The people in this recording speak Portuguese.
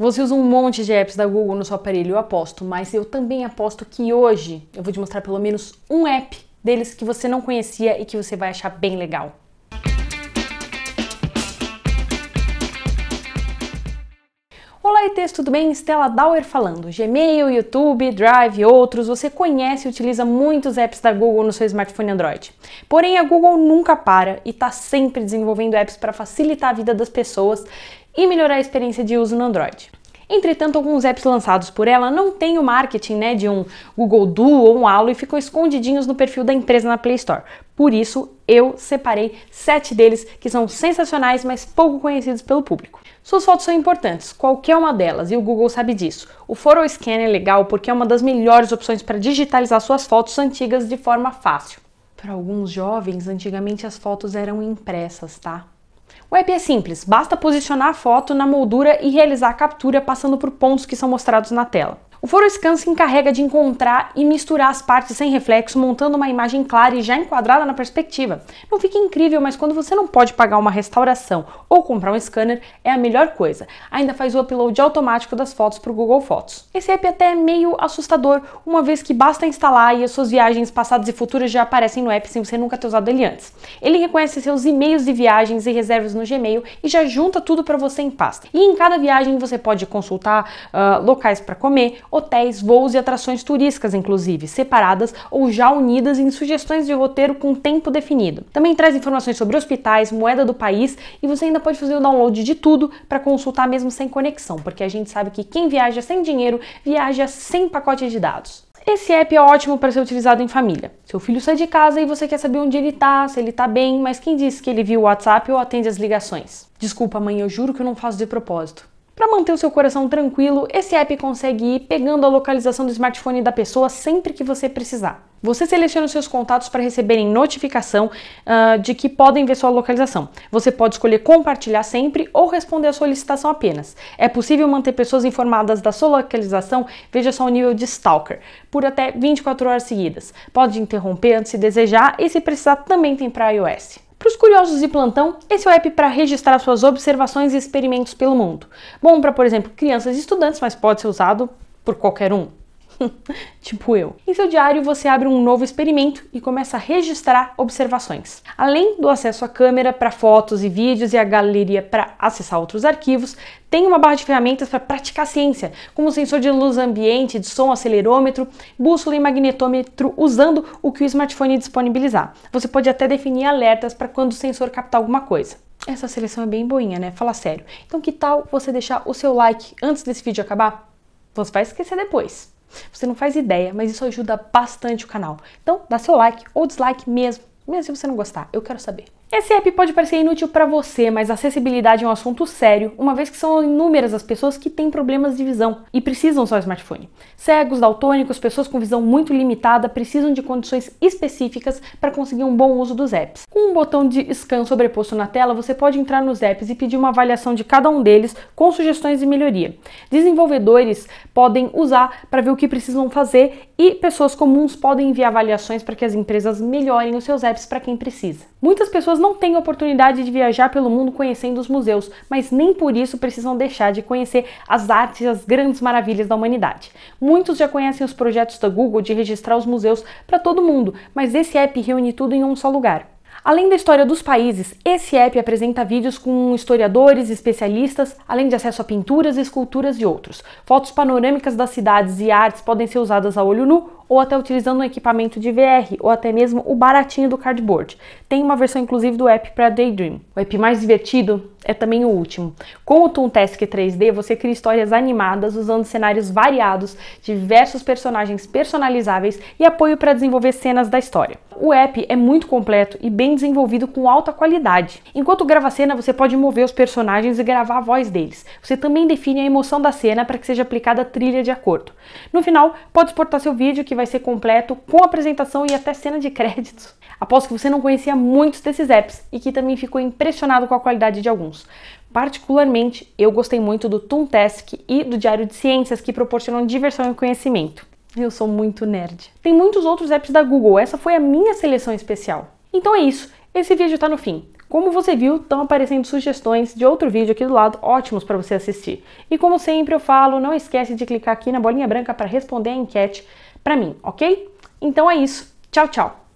Você usa um monte de apps da Google no seu aparelho, eu aposto, mas eu também aposto que hoje eu vou te mostrar pelo menos um app deles que você não conhecia e que você vai achar bem legal. texto tudo bem? Stella Dauer falando. Gmail, YouTube, Drive e outros, você conhece e utiliza muitos apps da Google no seu smartphone Android. Porém, a Google nunca para e está sempre desenvolvendo apps para facilitar a vida das pessoas e melhorar a experiência de uso no Android. Entretanto, alguns apps lançados por ela não têm o marketing né, de um Google Duo ou um Alo e ficam escondidinhos no perfil da empresa na Play Store. Por isso, eu separei sete deles que são sensacionais, mas pouco conhecidos pelo público. Suas fotos são importantes, qualquer uma delas, e o Google sabe disso. O Scan é legal porque é uma das melhores opções para digitalizar suas fotos antigas de forma fácil. Para alguns jovens, antigamente as fotos eram impressas, tá? O app é simples, basta posicionar a foto na moldura e realizar a captura passando por pontos que são mostrados na tela. O Foroscan se encarrega de encontrar e misturar as partes sem reflexo, montando uma imagem clara e já enquadrada na perspectiva. Não fica incrível, mas quando você não pode pagar uma restauração ou comprar um scanner, é a melhor coisa. Ainda faz o upload automático das fotos para o Google Fotos. Esse app até é meio assustador, uma vez que basta instalar e as suas viagens passadas e futuras já aparecem no app sem você nunca ter usado ele antes. Ele reconhece seus e-mails de viagens e reservas no Gmail e já junta tudo para você em pasta. E em cada viagem você pode consultar uh, locais para comer, hotéis, voos e atrações turísticas, inclusive, separadas ou já unidas em sugestões de roteiro com tempo definido. Também traz informações sobre hospitais, moeda do país e você ainda pode fazer o download de tudo para consultar mesmo sem conexão, porque a gente sabe que quem viaja sem dinheiro viaja sem pacote de dados. Esse app é ótimo para ser utilizado em família. Seu filho sai de casa e você quer saber onde ele está, se ele está bem, mas quem disse que ele viu o WhatsApp ou atende as ligações? Desculpa, mãe, eu juro que eu não faço de propósito. Para manter o seu coração tranquilo, esse app consegue ir pegando a localização do smartphone da pessoa sempre que você precisar. Você seleciona os seus contatos para receberem notificação uh, de que podem ver sua localização. Você pode escolher compartilhar sempre ou responder a solicitação apenas. É possível manter pessoas informadas da sua localização, veja só o nível de stalker, por até 24 horas seguidas. Pode interromper antes se desejar e se precisar também tem para iOS curiosos de plantão, esse é o app para registrar suas observações e experimentos pelo mundo. Bom para, por exemplo, crianças e estudantes, mas pode ser usado por qualquer um. tipo eu. Em seu diário, você abre um novo experimento e começa a registrar observações. Além do acesso à câmera para fotos e vídeos e a galeria para acessar outros arquivos, tem uma barra de ferramentas para praticar ciência, como sensor de luz ambiente, de som acelerômetro, bússola e magnetômetro, usando o que o smartphone disponibilizar. Você pode até definir alertas para quando o sensor captar alguma coisa. Essa seleção é bem boinha, né? Fala sério. Então, que tal você deixar o seu like antes desse vídeo acabar? Você vai esquecer depois. Você não faz ideia, mas isso ajuda bastante o canal. Então, dá seu like ou dislike mesmo, mesmo se você não gostar. Eu quero saber. Esse app pode parecer inútil para você, mas acessibilidade é um assunto sério, uma vez que são inúmeras as pessoas que têm problemas de visão e precisam usar smartphone. Cegos, daltônicos, pessoas com visão muito limitada precisam de condições específicas para conseguir um bom uso dos apps. Com um botão de scan sobreposto na tela, você pode entrar nos apps e pedir uma avaliação de cada um deles com sugestões de melhoria. Desenvolvedores podem usar para ver o que precisam fazer e pessoas comuns podem enviar avaliações para que as empresas melhorem os seus apps para quem precisa. Muitas pessoas pessoas não têm oportunidade de viajar pelo mundo conhecendo os museus, mas nem por isso precisam deixar de conhecer as artes e as grandes maravilhas da humanidade. Muitos já conhecem os projetos da Google de registrar os museus para todo mundo, mas esse app reúne tudo em um só lugar. Além da história dos países, esse app apresenta vídeos com historiadores, especialistas, além de acesso a pinturas, esculturas e outros. Fotos panorâmicas das cidades e artes podem ser usadas a olho nu ou até utilizando um equipamento de VR, ou até mesmo o baratinho do cardboard. Tem uma versão inclusive do app para Daydream. O app mais divertido é também o último. Com o Toontask 3D, você cria histórias animadas usando cenários variados, diversos personagens personalizáveis e apoio para desenvolver cenas da história. O app é muito completo e bem desenvolvido com alta qualidade. Enquanto grava a cena, você pode mover os personagens e gravar a voz deles. Você também define a emoção da cena para que seja aplicada a trilha de acordo. No final, pode exportar seu vídeo que vai ser completo, com apresentação e até cena de créditos. Aposto que você não conhecia muitos desses apps e que também ficou impressionado com a qualidade de alguns. Particularmente, eu gostei muito do Task e do Diário de Ciências, que proporcionam diversão e conhecimento. Eu sou muito nerd. Tem muitos outros apps da Google, essa foi a minha seleção especial. Então é isso, esse vídeo está no fim. Como você viu, estão aparecendo sugestões de outro vídeo aqui do lado, ótimos para você assistir. E como sempre eu falo, não esquece de clicar aqui na bolinha branca para responder a enquete para mim, ok? Então é isso. Tchau, tchau.